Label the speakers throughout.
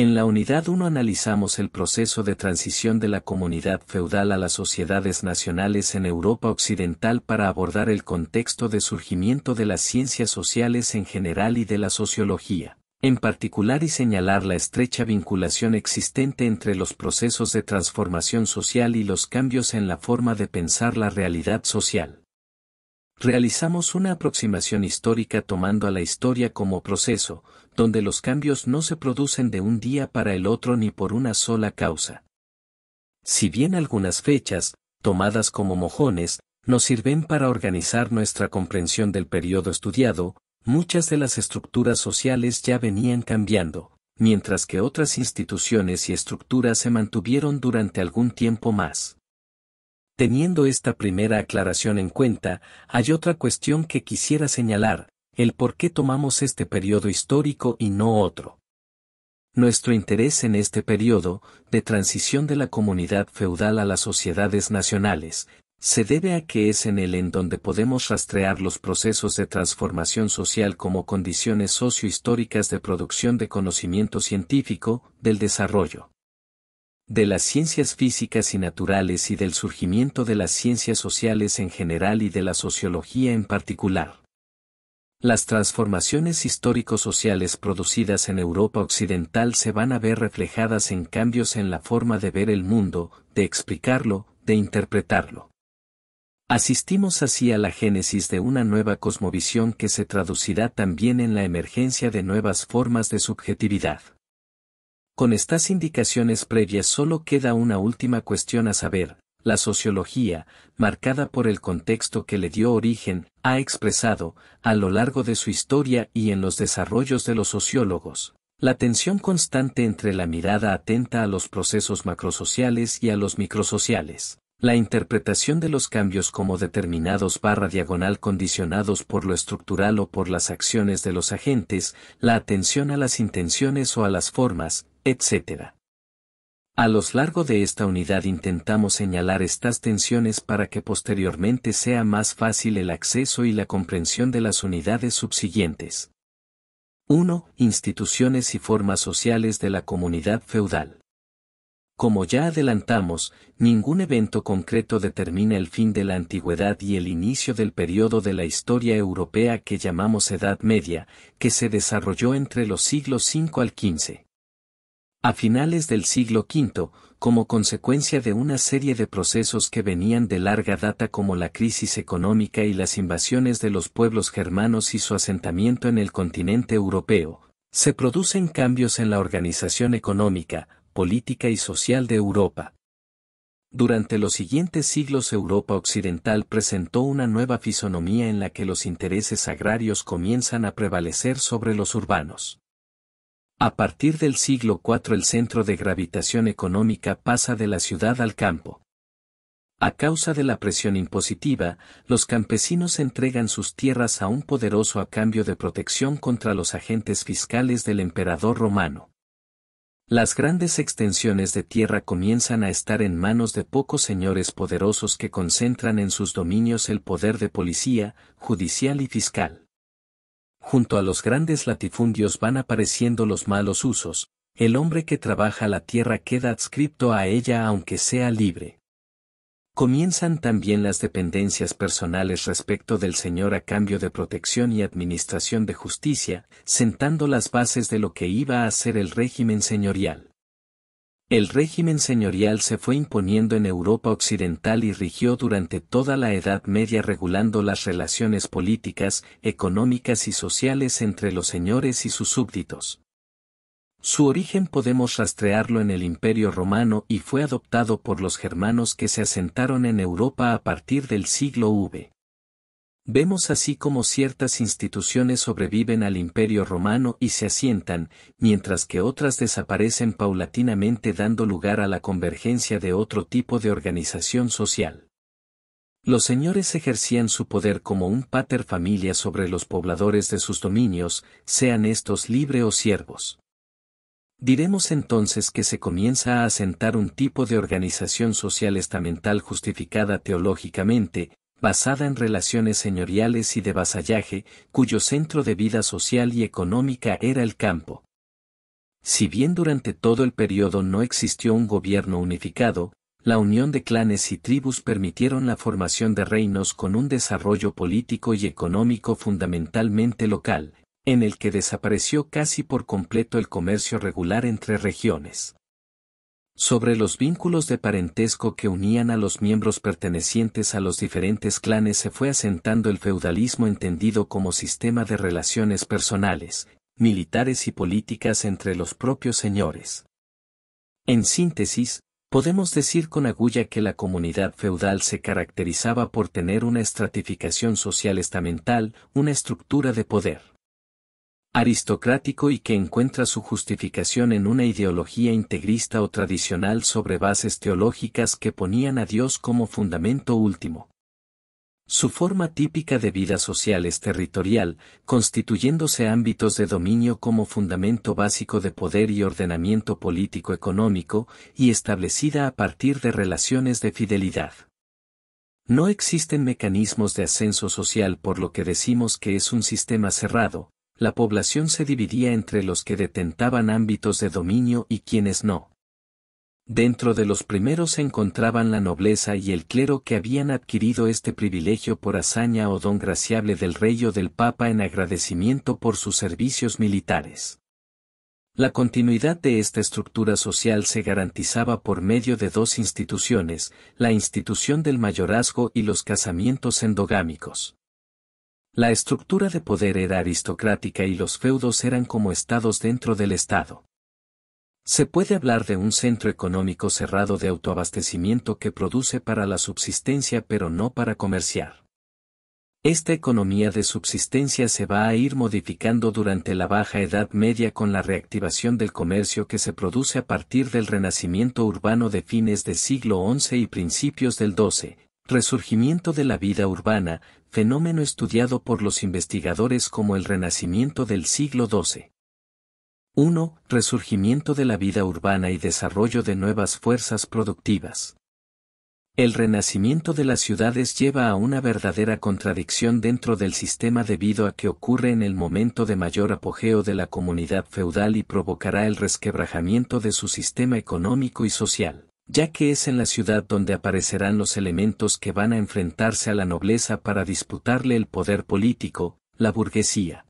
Speaker 1: En la unidad 1 analizamos el proceso de transición de la comunidad feudal a las sociedades nacionales en Europa Occidental para abordar el contexto de surgimiento de las ciencias sociales en general y de la sociología, en particular y señalar la estrecha vinculación existente entre los procesos de transformación social y los cambios en la forma de pensar la realidad social realizamos una aproximación histórica tomando a la historia como proceso, donde los cambios no se producen de un día para el otro ni por una sola causa. Si bien algunas fechas, tomadas como mojones, nos sirven para organizar nuestra comprensión del periodo estudiado, muchas de las estructuras sociales ya venían cambiando, mientras que otras instituciones y estructuras se mantuvieron durante algún tiempo más. Teniendo esta primera aclaración en cuenta, hay otra cuestión que quisiera señalar, el por qué tomamos este periodo histórico y no otro. Nuestro interés en este periodo, de transición de la comunidad feudal a las sociedades nacionales, se debe a que es en él en donde podemos rastrear los procesos de transformación social como condiciones sociohistóricas de producción de conocimiento científico, del desarrollo de las ciencias físicas y naturales y del surgimiento de las ciencias sociales en general y de la sociología en particular. Las transformaciones histórico-sociales producidas en Europa Occidental se van a ver reflejadas en cambios en la forma de ver el mundo, de explicarlo, de interpretarlo. Asistimos así a la génesis de una nueva cosmovisión que se traducirá también en la emergencia de nuevas formas de subjetividad. Con estas indicaciones previas solo queda una última cuestión a saber, la sociología, marcada por el contexto que le dio origen, ha expresado, a lo largo de su historia y en los desarrollos de los sociólogos, la tensión constante entre la mirada atenta a los procesos macrosociales y a los microsociales, la interpretación de los cambios como determinados barra diagonal condicionados por lo estructural o por las acciones de los agentes, la atención a las intenciones o a las formas, etc. A los largo de esta unidad intentamos señalar estas tensiones para que posteriormente sea más fácil el acceso y la comprensión de las unidades subsiguientes. 1. Instituciones y formas sociales de la comunidad feudal. Como ya adelantamos, ningún evento concreto determina el fin de la antigüedad y el inicio del periodo de la historia europea que llamamos Edad Media, que se desarrolló entre los siglos V al XV. A finales del siglo V, como consecuencia de una serie de procesos que venían de larga data como la crisis económica y las invasiones de los pueblos germanos y su asentamiento en el continente europeo, se producen cambios en la organización económica, política y social de Europa. Durante los siguientes siglos Europa Occidental presentó una nueva fisonomía en la que los intereses agrarios comienzan a prevalecer sobre los urbanos. A partir del siglo IV el centro de gravitación económica pasa de la ciudad al campo. A causa de la presión impositiva, los campesinos entregan sus tierras a un poderoso a cambio de protección contra los agentes fiscales del emperador romano. Las grandes extensiones de tierra comienzan a estar en manos de pocos señores poderosos que concentran en sus dominios el poder de policía, judicial y fiscal junto a los grandes latifundios van apareciendo los malos usos, el hombre que trabaja la tierra queda adscripto a ella aunque sea libre. Comienzan también las dependencias personales respecto del Señor a cambio de protección y administración de justicia, sentando las bases de lo que iba a ser el régimen señorial. El régimen señorial se fue imponiendo en Europa Occidental y rigió durante toda la Edad Media regulando las relaciones políticas, económicas y sociales entre los señores y sus súbditos. Su origen podemos rastrearlo en el Imperio Romano y fue adoptado por los germanos que se asentaron en Europa a partir del siglo V. Vemos así como ciertas instituciones sobreviven al imperio romano y se asientan, mientras que otras desaparecen paulatinamente dando lugar a la convergencia de otro tipo de organización social. Los señores ejercían su poder como un pater familia sobre los pobladores de sus dominios, sean estos libre o siervos. Diremos entonces que se comienza a asentar un tipo de organización social estamental justificada teológicamente, basada en relaciones señoriales y de vasallaje, cuyo centro de vida social y económica era el campo. Si bien durante todo el periodo no existió un gobierno unificado, la unión de clanes y tribus permitieron la formación de reinos con un desarrollo político y económico fundamentalmente local, en el que desapareció casi por completo el comercio regular entre regiones sobre los vínculos de parentesco que unían a los miembros pertenecientes a los diferentes clanes se fue asentando el feudalismo entendido como sistema de relaciones personales, militares y políticas entre los propios señores. En síntesis, podemos decir con agulla que la comunidad feudal se caracterizaba por tener una estratificación social estamental, una estructura de poder aristocrático y que encuentra su justificación en una ideología integrista o tradicional sobre bases teológicas que ponían a Dios como fundamento último. Su forma típica de vida social es territorial, constituyéndose ámbitos de dominio como fundamento básico de poder y ordenamiento político-económico, y establecida a partir de relaciones de fidelidad. No existen mecanismos de ascenso social por lo que decimos que es un sistema cerrado, la población se dividía entre los que detentaban ámbitos de dominio y quienes no. Dentro de los primeros se encontraban la nobleza y el clero que habían adquirido este privilegio por hazaña o don graciable del rey o del papa en agradecimiento por sus servicios militares. La continuidad de esta estructura social se garantizaba por medio de dos instituciones, la institución del mayorazgo y los casamientos endogámicos. La estructura de poder era aristocrática y los feudos eran como estados dentro del estado. Se puede hablar de un centro económico cerrado de autoabastecimiento que produce para la subsistencia pero no para comerciar. Esta economía de subsistencia se va a ir modificando durante la Baja Edad Media con la reactivación del comercio que se produce a partir del renacimiento urbano de fines del siglo XI y principios del XII, Resurgimiento de la vida urbana, fenómeno estudiado por los investigadores como el renacimiento del siglo XII. 1. Resurgimiento de la vida urbana y desarrollo de nuevas fuerzas productivas. El renacimiento de las ciudades lleva a una verdadera contradicción dentro del sistema debido a que ocurre en el momento de mayor apogeo de la comunidad feudal y provocará el resquebrajamiento de su sistema económico y social ya que es en la ciudad donde aparecerán los elementos que van a enfrentarse a la nobleza para disputarle el poder político, la burguesía.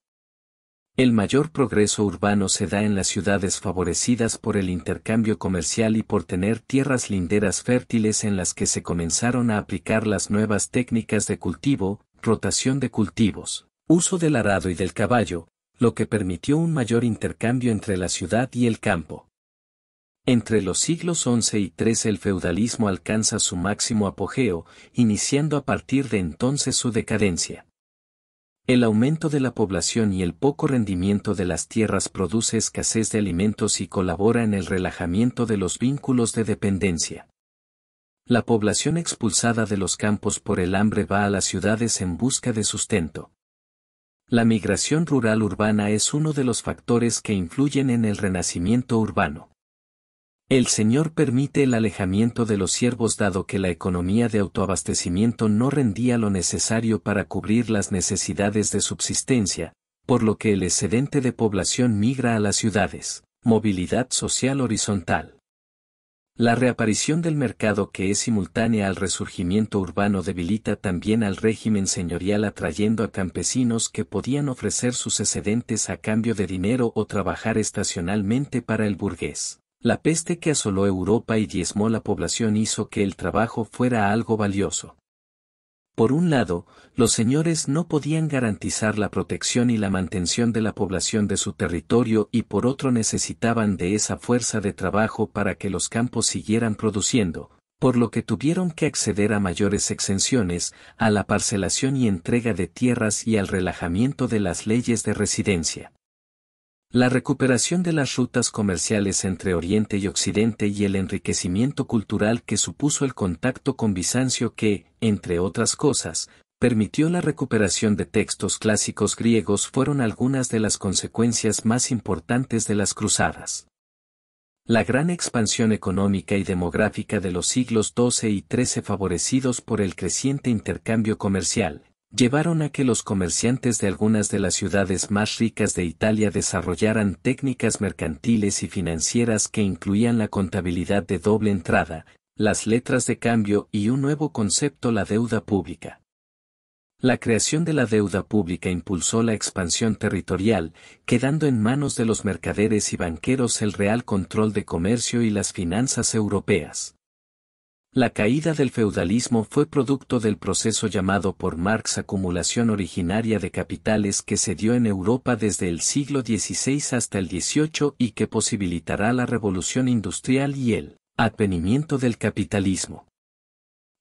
Speaker 1: El mayor progreso urbano se da en las ciudades favorecidas por el intercambio comercial y por tener tierras linderas fértiles en las que se comenzaron a aplicar las nuevas técnicas de cultivo, rotación de cultivos, uso del arado y del caballo, lo que permitió un mayor intercambio entre la ciudad y el campo. Entre los siglos XI y XIII el feudalismo alcanza su máximo apogeo, iniciando a partir de entonces su decadencia. El aumento de la población y el poco rendimiento de las tierras produce escasez de alimentos y colabora en el relajamiento de los vínculos de dependencia. La población expulsada de los campos por el hambre va a las ciudades en busca de sustento. La migración rural urbana es uno de los factores que influyen en el renacimiento urbano. El Señor permite el alejamiento de los siervos dado que la economía de autoabastecimiento no rendía lo necesario para cubrir las necesidades de subsistencia, por lo que el excedente de población migra a las ciudades. Movilidad social horizontal. La reaparición del mercado que es simultánea al resurgimiento urbano debilita también al régimen señorial atrayendo a campesinos que podían ofrecer sus excedentes a cambio de dinero o trabajar estacionalmente para el burgués. La peste que asoló Europa y diezmó la población hizo que el trabajo fuera algo valioso. Por un lado, los señores no podían garantizar la protección y la mantención de la población de su territorio y por otro necesitaban de esa fuerza de trabajo para que los campos siguieran produciendo, por lo que tuvieron que acceder a mayores exenciones, a la parcelación y entrega de tierras y al relajamiento de las leyes de residencia. La recuperación de las rutas comerciales entre Oriente y Occidente y el enriquecimiento cultural que supuso el contacto con Bizancio que, entre otras cosas, permitió la recuperación de textos clásicos griegos fueron algunas de las consecuencias más importantes de las cruzadas. La gran expansión económica y demográfica de los siglos XII y XIII favorecidos por el creciente intercambio comercial, llevaron a que los comerciantes de algunas de las ciudades más ricas de Italia desarrollaran técnicas mercantiles y financieras que incluían la contabilidad de doble entrada, las letras de cambio y un nuevo concepto la deuda pública. La creación de la deuda pública impulsó la expansión territorial, quedando en manos de los mercaderes y banqueros el real control de comercio y las finanzas europeas. La caída del feudalismo fue producto del proceso llamado por Marx acumulación originaria de capitales que se dio en Europa desde el siglo XVI hasta el XVIII y que posibilitará la revolución industrial y el advenimiento del capitalismo.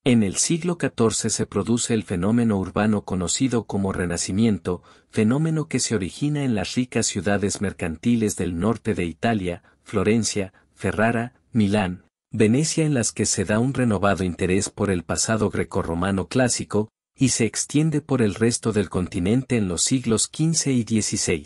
Speaker 1: En el siglo XIV se produce el fenómeno urbano conocido como Renacimiento, fenómeno que se origina en las ricas ciudades mercantiles del norte de Italia, Florencia, Ferrara, Milán, Venecia en las que se da un renovado interés por el pasado grecorromano clásico, y se extiende por el resto del continente en los siglos XV y XVI.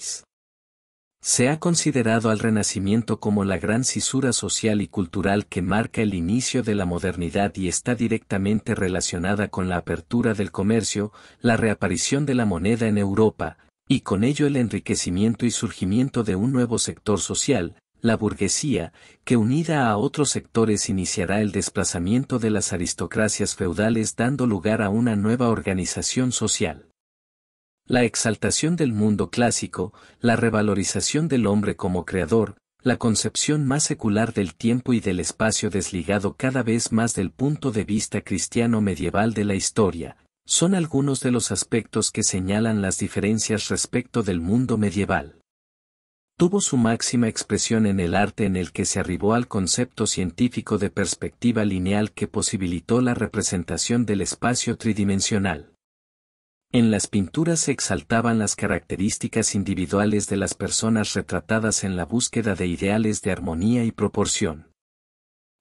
Speaker 1: Se ha considerado al Renacimiento como la gran cisura social y cultural que marca el inicio de la modernidad y está directamente relacionada con la apertura del comercio, la reaparición de la moneda en Europa, y con ello el enriquecimiento y surgimiento de un nuevo sector social, la burguesía, que unida a otros sectores iniciará el desplazamiento de las aristocracias feudales dando lugar a una nueva organización social. La exaltación del mundo clásico, la revalorización del hombre como creador, la concepción más secular del tiempo y del espacio desligado cada vez más del punto de vista cristiano medieval de la historia, son algunos de los aspectos que señalan las diferencias respecto del mundo medieval tuvo su máxima expresión en el arte en el que se arribó al concepto científico de perspectiva lineal que posibilitó la representación del espacio tridimensional. En las pinturas se exaltaban las características individuales de las personas retratadas en la búsqueda de ideales de armonía y proporción.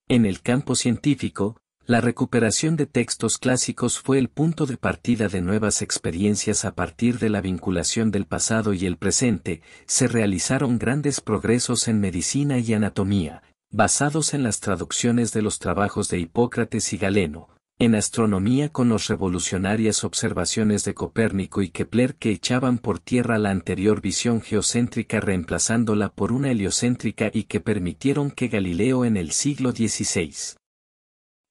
Speaker 1: En el campo científico, la recuperación de textos clásicos fue el punto de partida de nuevas experiencias a partir de la vinculación del pasado y el presente, se realizaron grandes progresos en medicina y anatomía, basados en las traducciones de los trabajos de Hipócrates y Galeno, en astronomía con las revolucionarias observaciones de Copérnico y Kepler que echaban por tierra la anterior visión geocéntrica reemplazándola por una heliocéntrica y que permitieron que Galileo en el siglo XVI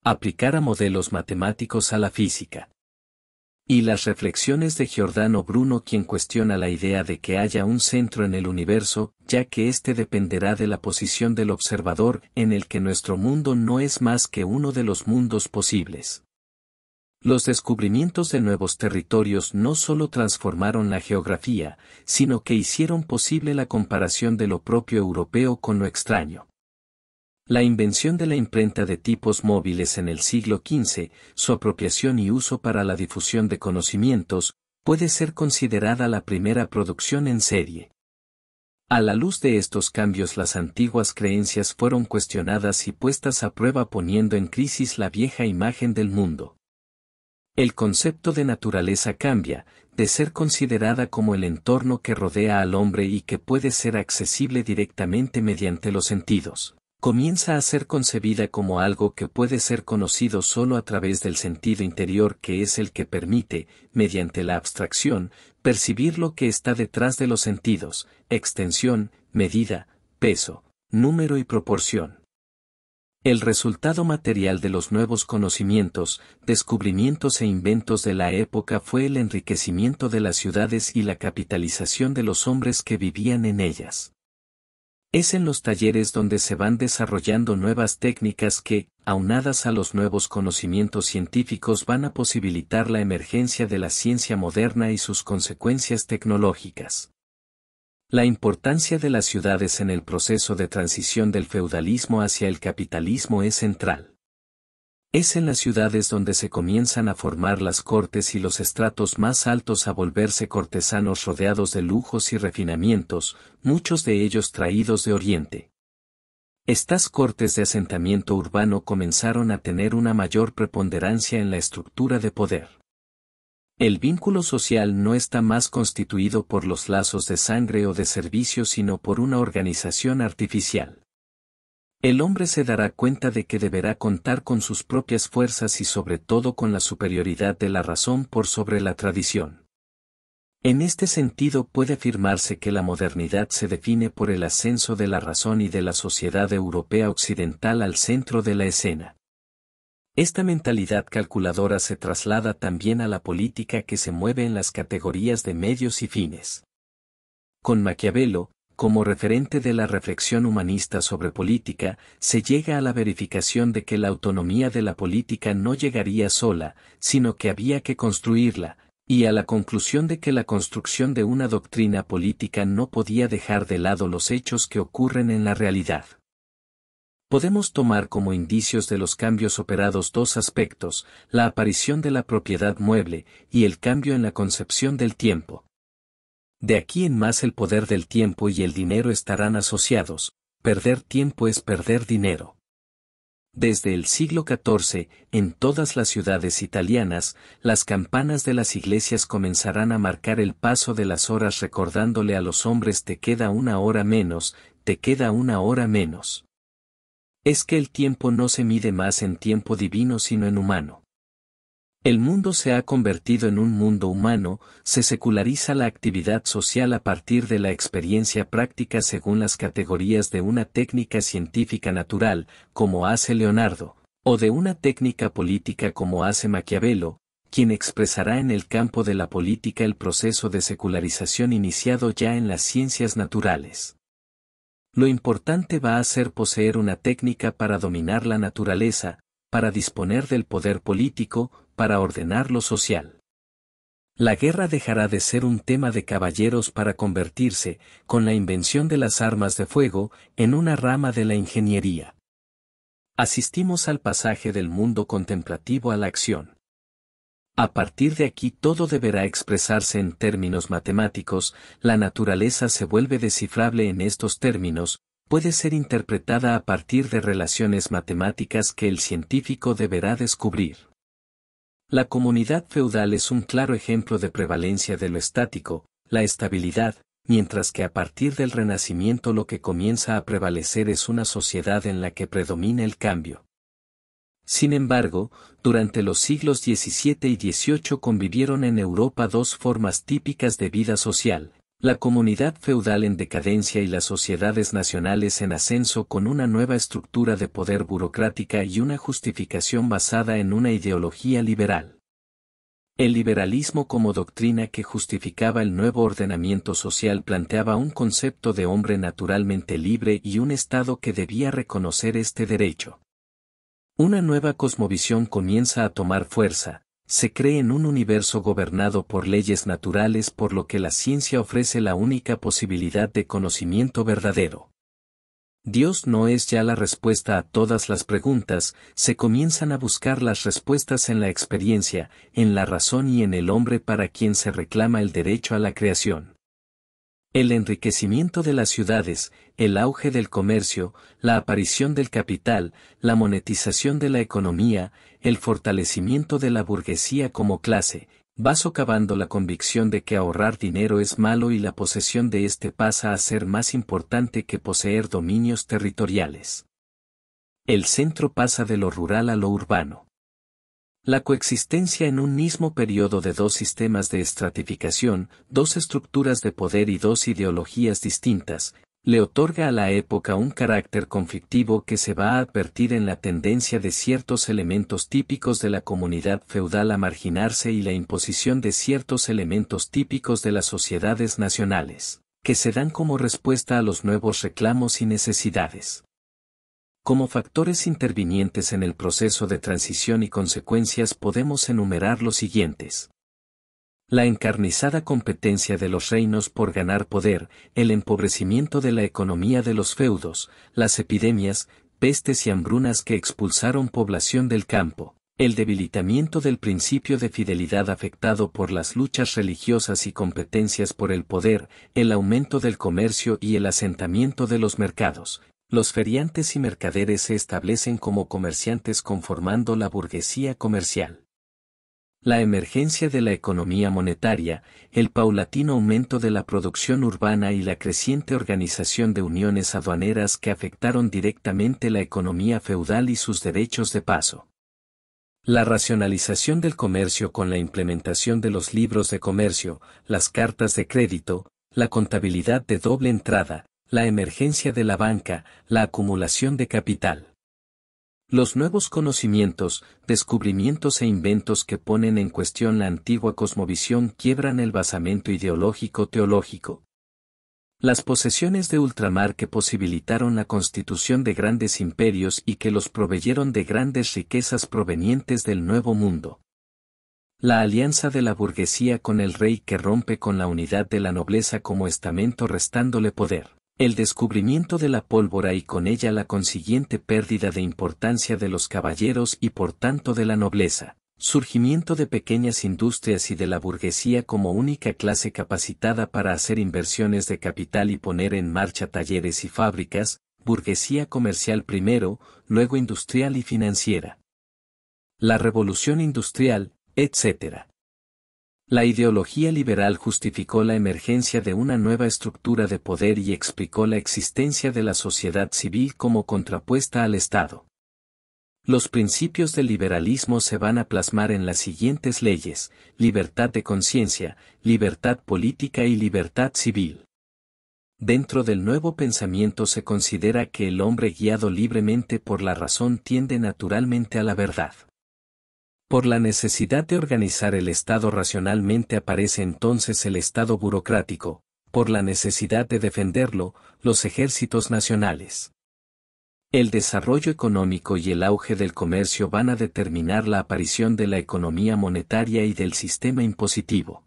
Speaker 1: aplicar a modelos matemáticos a la física. Y las reflexiones de Giordano Bruno quien cuestiona la idea de que haya un centro en el universo, ya que éste dependerá de la posición del observador en el que nuestro mundo no es más que uno de los mundos posibles. Los descubrimientos de nuevos territorios no solo transformaron la geografía, sino que hicieron posible la comparación de lo propio europeo con lo extraño. La invención de la imprenta de tipos móviles en el siglo XV, su apropiación y uso para la difusión de conocimientos, puede ser considerada la primera producción en serie. A la luz de estos cambios las antiguas creencias fueron cuestionadas y puestas a prueba poniendo en crisis la vieja imagen del mundo. El concepto de naturaleza cambia, de ser considerada como el entorno que rodea al hombre y que puede ser accesible directamente mediante los sentidos comienza a ser concebida como algo que puede ser conocido solo a través del sentido interior que es el que permite, mediante la abstracción, percibir lo que está detrás de los sentidos, extensión, medida, peso, número y proporción. El resultado material de los nuevos conocimientos, descubrimientos e inventos de la época fue el enriquecimiento de las ciudades y la capitalización de los hombres que vivían en ellas. Es en los talleres donde se van desarrollando nuevas técnicas que, aunadas a los nuevos conocimientos científicos, van a posibilitar la emergencia de la ciencia moderna y sus consecuencias tecnológicas. La importancia de las ciudades en el proceso de transición del feudalismo hacia el capitalismo es central. Es en las ciudades donde se comienzan a formar las cortes y los estratos más altos a volverse cortesanos rodeados de lujos y refinamientos, muchos de ellos traídos de Oriente. Estas cortes de asentamiento urbano comenzaron a tener una mayor preponderancia en la estructura de poder. El vínculo social no está más constituido por los lazos de sangre o de servicio sino por una organización artificial. El hombre se dará cuenta de que deberá contar con sus propias fuerzas y sobre todo con la superioridad de la razón por sobre la tradición. En este sentido puede afirmarse que la modernidad se define por el ascenso de la razón y de la sociedad europea occidental al centro de la escena. Esta mentalidad calculadora se traslada también a la política que se mueve en las categorías de medios y fines. Con Maquiavelo, como referente de la reflexión humanista sobre política, se llega a la verificación de que la autonomía de la política no llegaría sola, sino que había que construirla, y a la conclusión de que la construcción de una doctrina política no podía dejar de lado los hechos que ocurren en la realidad. Podemos tomar como indicios de los cambios operados dos aspectos, la aparición de la propiedad mueble y el cambio en la concepción del tiempo, de aquí en más el poder del tiempo y el dinero estarán asociados, perder tiempo es perder dinero. Desde el siglo XIV, en todas las ciudades italianas, las campanas de las iglesias comenzarán a marcar el paso de las horas recordándole a los hombres te queda una hora menos, te queda una hora menos. Es que el tiempo no se mide más en tiempo divino sino en humano. El mundo se ha convertido en un mundo humano, se seculariza la actividad social a partir de la experiencia práctica según las categorías de una técnica científica natural, como hace Leonardo, o de una técnica política como hace Maquiavelo, quien expresará en el campo de la política el proceso de secularización iniciado ya en las ciencias naturales. Lo importante va a ser poseer una técnica para dominar la naturaleza, para disponer del poder político, para ordenar lo social. La guerra dejará de ser un tema de caballeros para convertirse, con la invención de las armas de fuego, en una rama de la ingeniería. Asistimos al pasaje del mundo contemplativo a la acción. A partir de aquí todo deberá expresarse en términos matemáticos, la naturaleza se vuelve descifrable en estos términos, puede ser interpretada a partir de relaciones matemáticas que el científico deberá descubrir. La comunidad feudal es un claro ejemplo de prevalencia de lo estático, la estabilidad, mientras que a partir del Renacimiento lo que comienza a prevalecer es una sociedad en la que predomina el cambio. Sin embargo, durante los siglos XVII y XVIII convivieron en Europa dos formas típicas de vida social, la comunidad feudal en decadencia y las sociedades nacionales en ascenso con una nueva estructura de poder burocrática y una justificación basada en una ideología liberal. El liberalismo como doctrina que justificaba el nuevo ordenamiento social planteaba un concepto de hombre naturalmente libre y un Estado que debía reconocer este derecho. Una nueva cosmovisión comienza a tomar fuerza, se cree en un universo gobernado por leyes naturales por lo que la ciencia ofrece la única posibilidad de conocimiento verdadero. Dios no es ya la respuesta a todas las preguntas, se comienzan a buscar las respuestas en la experiencia, en la razón y en el hombre para quien se reclama el derecho a la creación. El enriquecimiento de las ciudades, el auge del comercio, la aparición del capital, la monetización de la economía, el fortalecimiento de la burguesía como clase, va socavando la convicción de que ahorrar dinero es malo y la posesión de éste pasa a ser más importante que poseer dominios territoriales. El centro pasa de lo rural a lo urbano. La coexistencia en un mismo periodo de dos sistemas de estratificación, dos estructuras de poder y dos ideologías distintas, le otorga a la época un carácter conflictivo que se va a advertir en la tendencia de ciertos elementos típicos de la comunidad feudal a marginarse y la imposición de ciertos elementos típicos de las sociedades nacionales, que se dan como respuesta a los nuevos reclamos y necesidades. Como factores intervinientes en el proceso de transición y consecuencias podemos enumerar los siguientes la encarnizada competencia de los reinos por ganar poder, el empobrecimiento de la economía de los feudos, las epidemias, pestes y hambrunas que expulsaron población del campo, el debilitamiento del principio de fidelidad afectado por las luchas religiosas y competencias por el poder, el aumento del comercio y el asentamiento de los mercados. Los feriantes y mercaderes se establecen como comerciantes conformando la burguesía comercial la emergencia de la economía monetaria, el paulatino aumento de la producción urbana y la creciente organización de uniones aduaneras que afectaron directamente la economía feudal y sus derechos de paso. La racionalización del comercio con la implementación de los libros de comercio, las cartas de crédito, la contabilidad de doble entrada, la emergencia de la banca, la acumulación de capital. Los nuevos conocimientos, descubrimientos e inventos que ponen en cuestión la antigua cosmovisión quiebran el basamento ideológico teológico. Las posesiones de ultramar que posibilitaron la constitución de grandes imperios y que los proveyeron de grandes riquezas provenientes del Nuevo Mundo. La alianza de la burguesía con el rey que rompe con la unidad de la nobleza como estamento restándole poder. El descubrimiento de la pólvora y con ella la consiguiente pérdida de importancia de los caballeros y por tanto de la nobleza, surgimiento de pequeñas industrias y de la burguesía como única clase capacitada para hacer inversiones de capital y poner en marcha talleres y fábricas, burguesía comercial primero, luego industrial y financiera. La revolución industrial, etc. La ideología liberal justificó la emergencia de una nueva estructura de poder y explicó la existencia de la sociedad civil como contrapuesta al Estado. Los principios del liberalismo se van a plasmar en las siguientes leyes, libertad de conciencia, libertad política y libertad civil. Dentro del nuevo pensamiento se considera que el hombre guiado libremente por la razón tiende naturalmente a la verdad. Por la necesidad de organizar el Estado racionalmente aparece entonces el Estado burocrático, por la necesidad de defenderlo, los ejércitos nacionales. El desarrollo económico y el auge del comercio van a determinar la aparición de la economía monetaria y del sistema impositivo.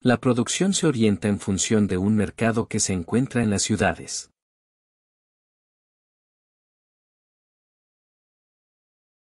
Speaker 1: La producción se orienta en función de un mercado que se encuentra en las ciudades.